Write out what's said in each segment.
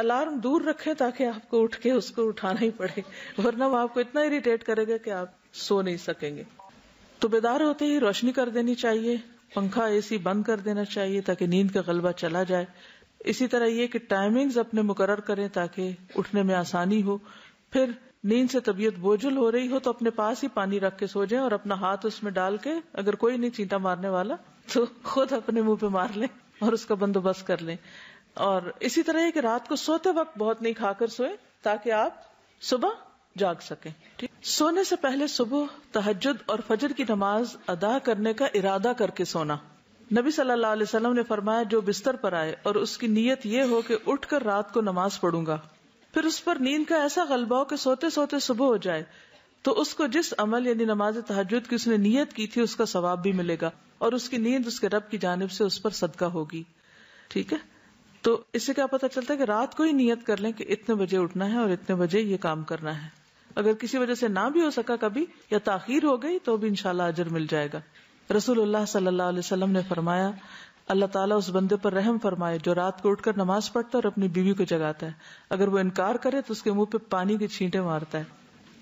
Alarm दूर रखें ताकि आपको उठ के उसको उठाना ही पड़े वरना वो आपको इतना इरिटेट करेगा कि आप सो नहीं सकेंगे तो बेदार होते ही रोशनी कर देनी चाहिए पंखा एसी बंद कर देना चाहिए ताकि नींद का गलबा चला जाए इसी तरह ये कि टाइमिंग्स अपने मुकर करें ताकि उठने में आसानी हो फिर नींद से तबीयत बोझल हो रही हो तो अपने पास ही पानी रख के सो जाए और अपना हाथ उसमें डाल के अगर कोई नहीं चींटा मारने वाला तो खुद अपने मुंह पे मार लें और उसका बंदोबस्त कर लें और इसी तरह कि रात को सोते वक्त बहुत नहीं खाकर सोए ताकि आप सुबह जाग सकें ठीक सोने से पहले सुबह तहजद और फजर की नमाज अदा करने का इरादा करके सोना नबी सल्लल्लाहु अलैहि वसल्लम ने फरमाया जो बिस्तर पर आए और उसकी नीयत ये हो कि उठकर रात को नमाज पढ़ूंगा फिर उस पर नींद का ऐसा गलबा हो कि सोते सोते सुबह हो जाए तो उसको जिस अमल यानी नमाज तहजद की उसने नीयत की थी उसका सवाब भी मिलेगा और उसकी नींद उसके रब की जानब से उस पर सदका होगी ठीक है तो इससे क्या पता चलता है कि रात को ही नियत कर लें कि इतने बजे उठना है और इतने बजे ये काम करना है अगर किसी वजह से ना भी हो सका कभी या ताखिर हो गई तो भी इनशाला अजर मिल जाएगा रसूल सल्लाम ने फरमाया अल्लाह ताला उस बंदे पर रहम फरमाए जो रात को उठकर नमाज पढ़ता है और अपनी बीवी को जगाता है अगर वो इनकार करे तो उसके मुंह पे पानी के छींटे मारता है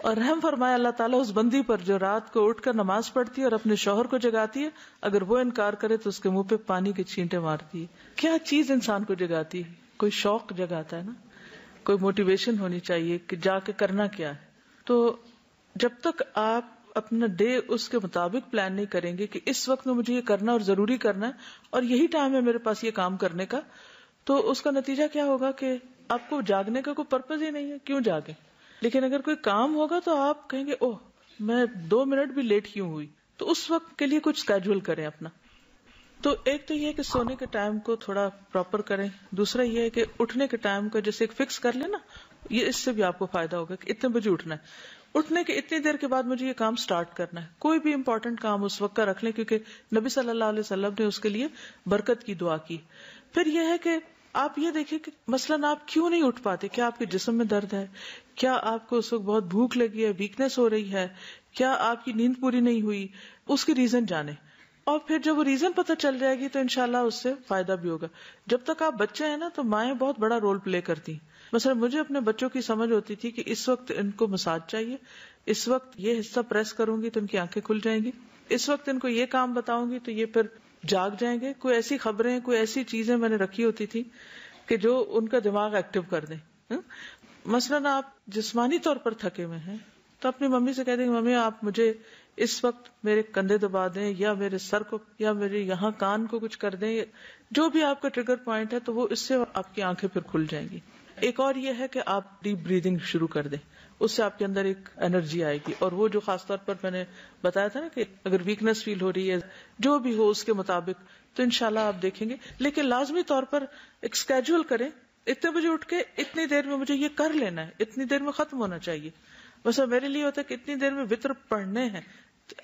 और रहम फरमाया अल्लाह ताला उस बंदी पर जो रात को उठकर नमाज पढ़ती है और अपने शोहर को जगाती है अगर वो इनकार करे तो उसके मुंह पे पानी की छींटे मारती है क्या चीज इंसान को जगाती है कोई शौक जगाता है ना कोई मोटिवेशन होनी चाहिए कि जाके करना क्या है तो जब तक आप अपना डे उसके मुताबिक प्लान नहीं करेंगे कि इस वक्त में मुझे ये करना और जरूरी करना है और यही टाइम है मेरे पास ये काम करने का तो उसका नतीजा क्या होगा कि आपको जागने का कोई पर्पज ही नहीं है क्यों जागे लेकिन अगर कोई काम होगा तो आप कहेंगे ओह मैं दो मिनट भी लेट क्यों हुई तो उस वक्त के लिए कुछ स्केजुअल करें अपना तो एक तो यह है कि सोने के टाइम को थोड़ा प्रॉपर करें दूसरा यह है कि उठने के टाइम को जैसे एक फिक्स कर लेना ये इससे भी आपको फायदा होगा कि इतने बजे उठना है उठने के इतनी देर के बाद मुझे ये काम स्टार्ट करना है कोई भी इम्पोर्टेंट काम उस वक्त का रख लें क्योंकि नबी सल्लल्लाहु अलैहि वसल्लम ने उसके लिए बरकत की दुआ की फिर यह है कि आप ये देखें कि मसलन आप क्यों नहीं उठ पाते क्या आपके जिसम में दर्द है क्या आपको उस वक्त बहुत भूख लगी है वीकनेस हो रही है क्या आपकी नींद पूरी नहीं हुई उसकी रीजन जाने और फिर जब वो रीजन पता चल जाएगी तो इनशाला उससे फायदा भी होगा जब तक आप बच्चे हैं ना तो माए बहुत बड़ा रोल प्ले करती मसलन मुझे अपने बच्चों की समझ होती थी कि इस वक्त इनको मसाज चाहिए इस वक्त ये हिस्सा प्रेस करूंगी तो इनकी आंखें खुल जाएंगी इस वक्त इनको ये काम बताऊंगी तो ये फिर जाग जाएंगे कोई ऐसी खबरें कोई ऐसी चीजें मैंने रखी होती थी कि जो उनका दिमाग एक्टिव कर दे मसला हाँ? मसलन आप जिस्मानी तौर पर थके हुए हैं तो अपनी मम्मी से कह देंगे मम्मी आप मुझे इस वक्त मेरे कंधे दबा दें या मेरे सर को या मेरे यहाँ कान को कुछ कर दें जो भी आपका ट्रिगर पॉइंट है तो वो इससे आपकी आंखें फिर खुल जाएंगी एक और यह है कि आप डीप ब्रीदिंग शुरू कर दें उससे आपके अंदर एक एनर्जी आएगी और वो जो खासतौर पर मैंने बताया था ना कि अगर वीकनेस फील हो रही है जो भी हो उसके मुताबिक तो इनशाला आप देखेंगे लेकिन लाजमी तौर पर एक स्केजल करें इतने बजे उठ के इतनी देर में मुझे ये कर लेना है इतनी देर में खत्म होना चाहिए बस मेरे लिए होता है कि इतनी देर में वितर पढ़ने हैं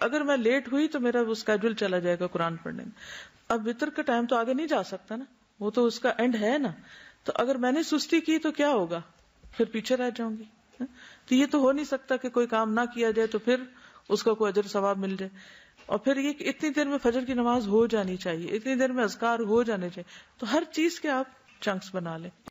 अगर मैं लेट हुई तो मेरा वो स्केड्यूल चला जाएगा कुरान पढ़ने में अब वितर का टाइम तो आगे नहीं जा सकता ना वो तो उसका एंड है ना तो अगर मैंने सुस्ती की तो क्या होगा फिर पीछे रह जाऊंगी तो ये तो हो नहीं सकता कि कोई काम ना किया जाए तो फिर उसका कोई अजर सवाब मिल जाए और फिर ये इतनी देर में फजर की नमाज हो जानी चाहिए इतनी देर में अजकार हो जाने चाहिए तो हर चीज के आप चंक्स बना लें